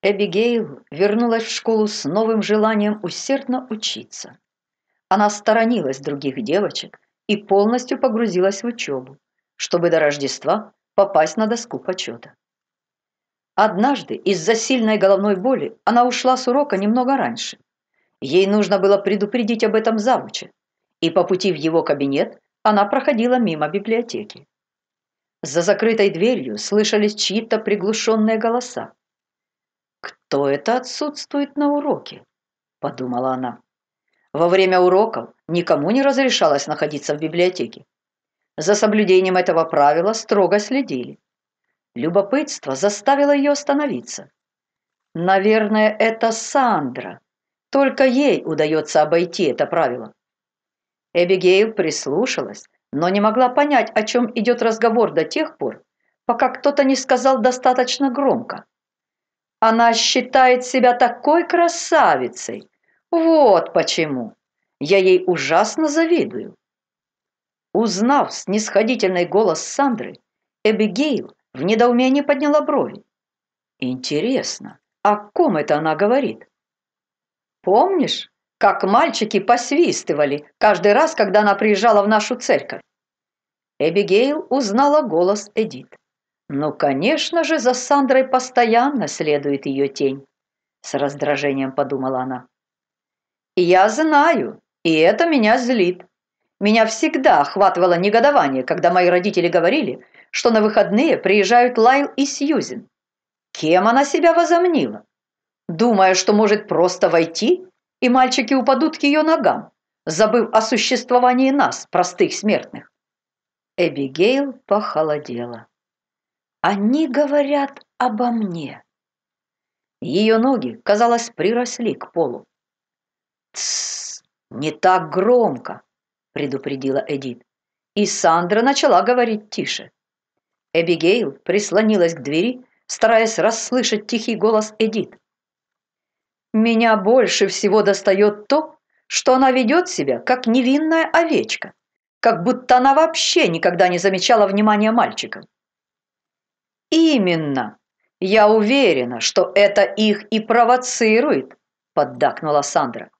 Эбигейл вернулась в школу с новым желанием усердно учиться. Она сторонилась других девочек и полностью погрузилась в учебу, чтобы до Рождества попасть на доску почета. Однажды из-за сильной головной боли она ушла с урока немного раньше. Ей нужно было предупредить об этом завуча, и по пути в его кабинет она проходила мимо библиотеки. За закрытой дверью слышались чьи-то приглушенные голоса. «Кто это отсутствует на уроке?» – подумала она. Во время уроков никому не разрешалось находиться в библиотеке. За соблюдением этого правила строго следили. Любопытство заставило ее остановиться. Наверное, это Сандра. Только ей удается обойти это правило. Эбигейл прислушалась, но не могла понять, о чем идет разговор до тех пор, пока кто-то не сказал достаточно громко. Она считает себя такой красавицей. Вот почему. Я ей ужасно завидую. Узнав снисходительный голос Сандры, Эбигейл в недоумении подняла брови. Интересно, о ком это она говорит? Помнишь, как мальчики посвистывали каждый раз, когда она приезжала в нашу церковь? Эбигейл узнала голос Эдит. Ну, конечно же, за Сандрой постоянно следует ее тень, с раздражением подумала она. Я знаю, и это меня злит. Меня всегда охватывало негодование, когда мои родители говорили, что на выходные приезжают Лайл и Сьюзен. Кем она себя возомнила? Думая, что может просто войти, и мальчики упадут к ее ногам, забыв о существовании нас, простых смертных. Эбигейл похолодела. Они говорят обо мне. Ее ноги, казалось, приросли к полу. «Тссс, не так громко!» – предупредила Эдит. И Сандра начала говорить тише. Эбигейл прислонилась к двери, стараясь расслышать тихий голос Эдит. «Меня больше всего достает то, что она ведет себя, как невинная овечка, как будто она вообще никогда не замечала внимания мальчиков. «Именно. Я уверена, что это их и провоцирует», – поддакнула Сандра.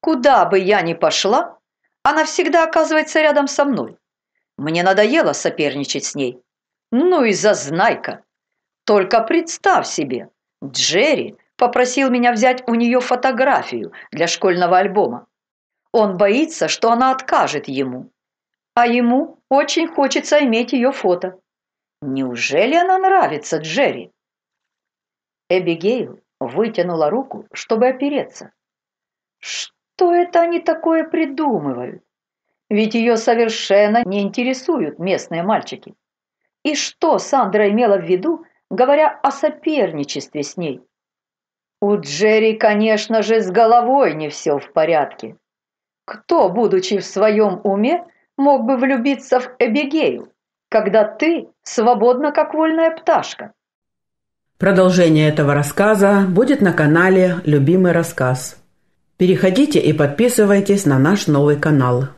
«Куда бы я ни пошла, она всегда оказывается рядом со мной. Мне надоело соперничать с ней. Ну и зазнайка. Только представь себе, Джерри попросил меня взять у нее фотографию для школьного альбома. Он боится, что она откажет ему. А ему очень хочется иметь ее фото. Неужели она нравится Джерри? Эбигейл вытянула руку, чтобы опереться. Что это они такое придумывают? Ведь ее совершенно не интересуют местные мальчики. И что Сандра имела в виду, говоря о соперничестве с ней? У Джерри, конечно же, с головой не все в порядке. Кто, будучи в своем уме, мог бы влюбиться в Эбигейл? когда ты свободна, как вольная пташка. Продолжение этого рассказа будет на канале «Любимый рассказ». Переходите и подписывайтесь на наш новый канал.